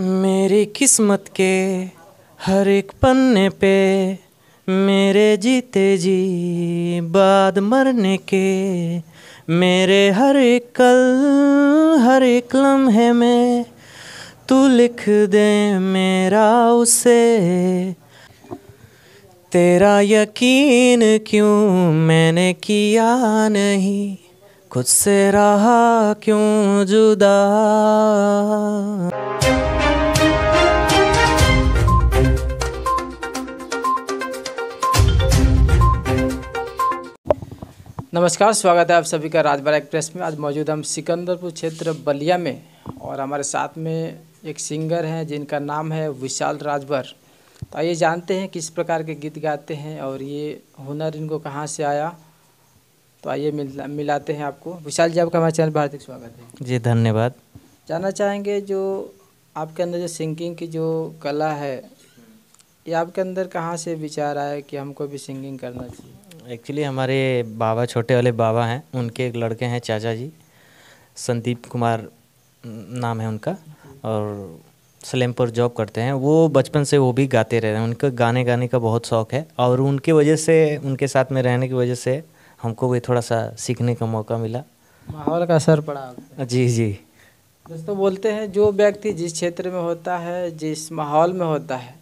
मेरी किस्मत के हर एक पन्ने पे मेरे जीते जी बाद मरने के मेरे हर एक कल हर एक लम्हे में तू लिख दे मेरा उसे तेरा यकीन क्यों मैंने किया नहीं खुद से रहा क्यों जुदा नमस्कार स्वागत है आप सभी का राजबाड़ा एक्सप्रेस में आज मौजूद हम सिकंदरपुर क्षेत्र बलिया में और हमारे साथ में एक सिंगर हैं जिनका नाम है विशाल राजभर तो आइए जानते हैं किस प्रकार के गीत गाते हैं और ये हुनर इनको कहाँ से आया तो आइए मिल मिलाते हैं आपको विशाल जी आपका हमारे चैनल पर हार्दिक स्वागत है जी धन्यवाद जानना चाहेंगे जो आपके अंदर जो सिंगिंग की जो कला है ये आपके अंदर कहाँ से विचार आया कि हमको भी सिंगिंग करना चाहिए एक्चुअली हमारे बाबा छोटे वाले बाबा हैं उनके एक लड़के हैं चाचा जी संदीप कुमार नाम है उनका और सलेम पर जॉब करते हैं वो बचपन से वो भी गाते रहे हैं उनके गाने गाने का बहुत शौक़ है और उनके वजह से उनके साथ में रहने की वजह से हमको भी थोड़ा सा सीखने का मौका मिला माहौल का असर पड़ा जी जी दोस्तों बोलते हैं जो व्यक्ति जिस क्षेत्र में होता है जिस माहौल में होता है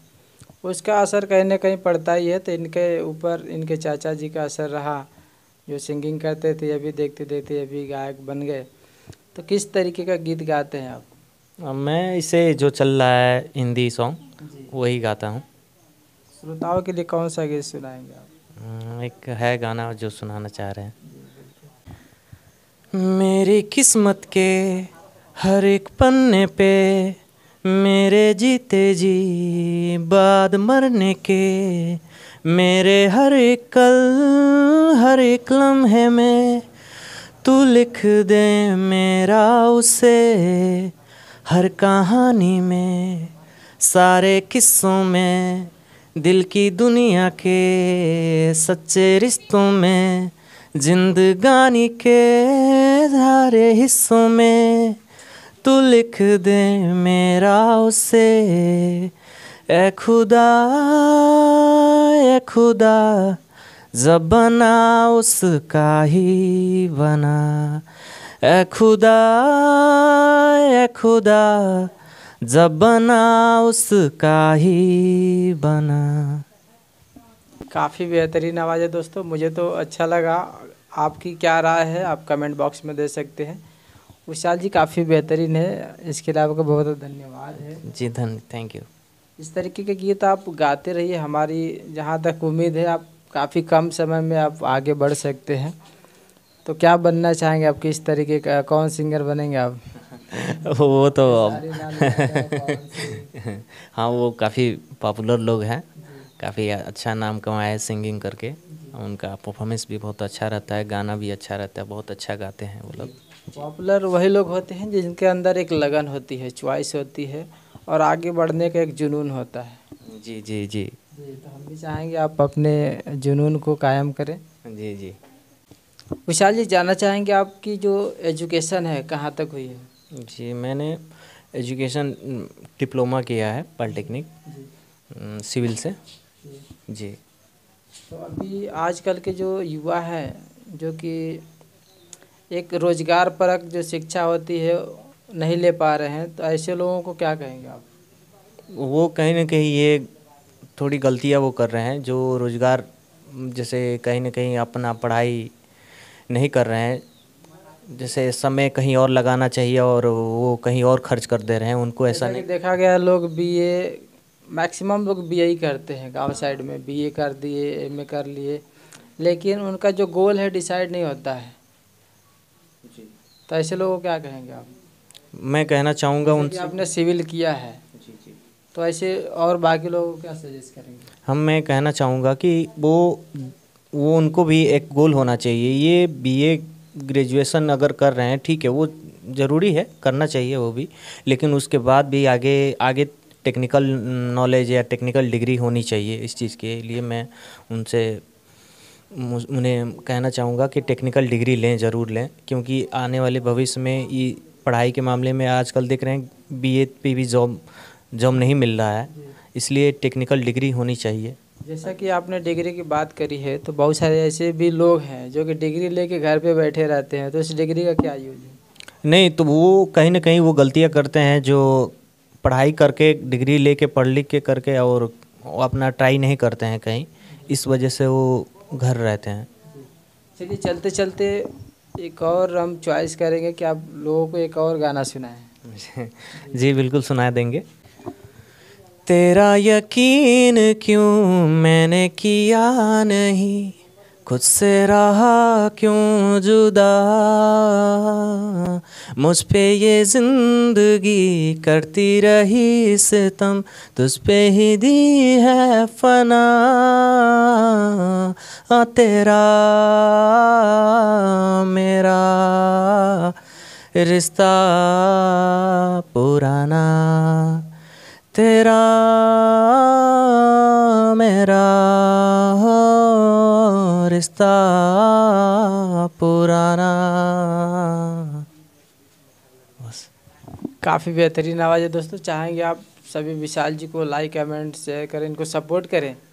उसका असर कहीं ना कहीं पड़ता ही है तो इनके ऊपर इनके चाचा जी का असर रहा जो सिंगिंग करते थे अभी देखते देखते अभी गायक बन गए तो किस तरीके का गीत गाते हैं आप मैं इसे जो चल रहा है हिंदी सॉन्ग वही गाता हूँ श्रोताओं के लिए कौन सा गीत सुनाएंगे आप हम्म, एक है गाना जो सुनाना चाह रहे हैं मेरी किस्मत के हर एक पन्ने पे मेरे जीते जी बाद मरने के मेरे हर एक कल हर एक लम्हे में तू लिख दे मेरा उसे हर कहानी में सारे किस्सों में दिल की दुनिया के सच्चे रिश्तों में जिंदगानी के सारे हिस्सों में तू लिख दे मेरा उसे ए खुदा ए खुदा जबना उसका ही बना ए खुदा ए खुदा जबना उसका ही बना काफ़ी बेहतरीन आवाज़ है दोस्तों मुझे तो अच्छा लगा आपकी क्या राय है आप कमेंट बॉक्स में दे सकते हैं विशाल जी काफ़ी बेहतरीन है इसके अलावा का बहुत बहुत धन्यवाद है जी धन थैंक यू इस तरीके के गीत आप गाते रहिए हमारी जहाँ तक उम्मीद है आप काफ़ी कम समय में आप आगे बढ़ सकते हैं तो क्या बनना चाहेंगे आप किस तरीके का कौन सिंगर बनेंगे आप वो तो हाँ वो काफ़ी पॉपुलर लोग हैं काफ़ी अच्छा नाम कमाया है सिंगिंग करके उनका परफॉर्मेंस भी बहुत अच्छा रहता है गाना भी अच्छा रहता है बहुत अच्छा गाते हैं वो लोग पॉपुलर वही लोग होते हैं जिनके अंदर एक लगन होती है च्वाइस होती है और आगे बढ़ने का एक जुनून होता है जी जी जी तो हम भी चाहेंगे आप अपने जुनून को कायम करें जी जी विशाल जी जानना चाहेंगे आपकी जो एजुकेशन है कहाँ तक हुई है जी मैंने एजुकेशन डिप्लोमा किया है पॉलिटेक्निक सिविल से जी तो अभी आजकल के जो युवा हैं जो कि एक रोजगार परक जो शिक्षा होती है नहीं ले पा रहे हैं तो ऐसे लोगों को क्या कहेंगे आप वो कहीं ना कहीं ये थोड़ी गलतियाँ वो कर रहे हैं जो रोज़गार जैसे कहीं ना कहीं अपना पढ़ाई नहीं कर रहे हैं जैसे समय कहीं और लगाना चाहिए और वो कहीं और खर्च कर दे रहे हैं उनको ऐसा नहीं देखा गया लोग बी मैक्सिमम लोग बी ही करते हैं गांव साइड में बी ए कर दिए एम ए कर लिए लेकिन उनका जो गोल है डिसाइड नहीं होता है तो ऐसे लोगों क्या कहेंगे आप मैं कहना चाहूँगा उनसे आपने सिविल किया है तो ऐसे और बाकी लोगों को क्या सजेस्ट करेंगे हम मैं कहना चाहूँगा कि वो वो उनको भी एक गोल होना चाहिए ये ए ग्रेजुएशन अगर कर रहे हैं ठीक है वो ज़रूरी है करना चाहिए वो भी लेकिन उसके बाद भी आगे आगे टेक्निकल नॉलेज या टेक्निकल डिग्री होनी चाहिए इस चीज़ के लिए मैं उनसे उन्हें कहना चाहूँगा कि टेक्निकल डिग्री लें ज़रूर लें क्योंकि आने वाले भविष्य में ये पढ़ाई के मामले में आजकल देख रहे हैं बी ए पे भी जॉब जॉब नहीं मिल रहा है इसलिए टेक्निकल डिग्री होनी चाहिए जैसा कि आपने डिग्री की बात करी है तो बहुत सारे ऐसे भी लोग हैं जो कि डिग्री लेके घर पे बैठे रहते हैं तो इस डिग्री का क्या यूज है नहीं तो वो कहीं ना कहीं वो गलतियाँ करते हैं जो पढ़ाई करके डिग्री लेके पढ़ लिख के करके और अपना ट्राई नहीं करते हैं कहीं इस वजह से वो घर रहते हैं चलिए चलते चलते एक और हम चॉइस करेंगे कि आप लोगों को एक और गाना सुनाएं जी बिल्कुल सुना देंगे तेरा यकीन क्यों मैंने किया नहीं खुद से रहा क्यों जुदा मुझ पे ये जिंदगी करती रही सितम तुझ पे ही दी है फना आ, तेरा मेरा रिश्ता पुराना तेरा रिश्ता पुराना बस काफ़ी बेहतरीन आवाज़ है दोस्तों चाहेंगे आप सभी विशाल जी को लाइक कमेंट शेयर करें इनको सपोर्ट करें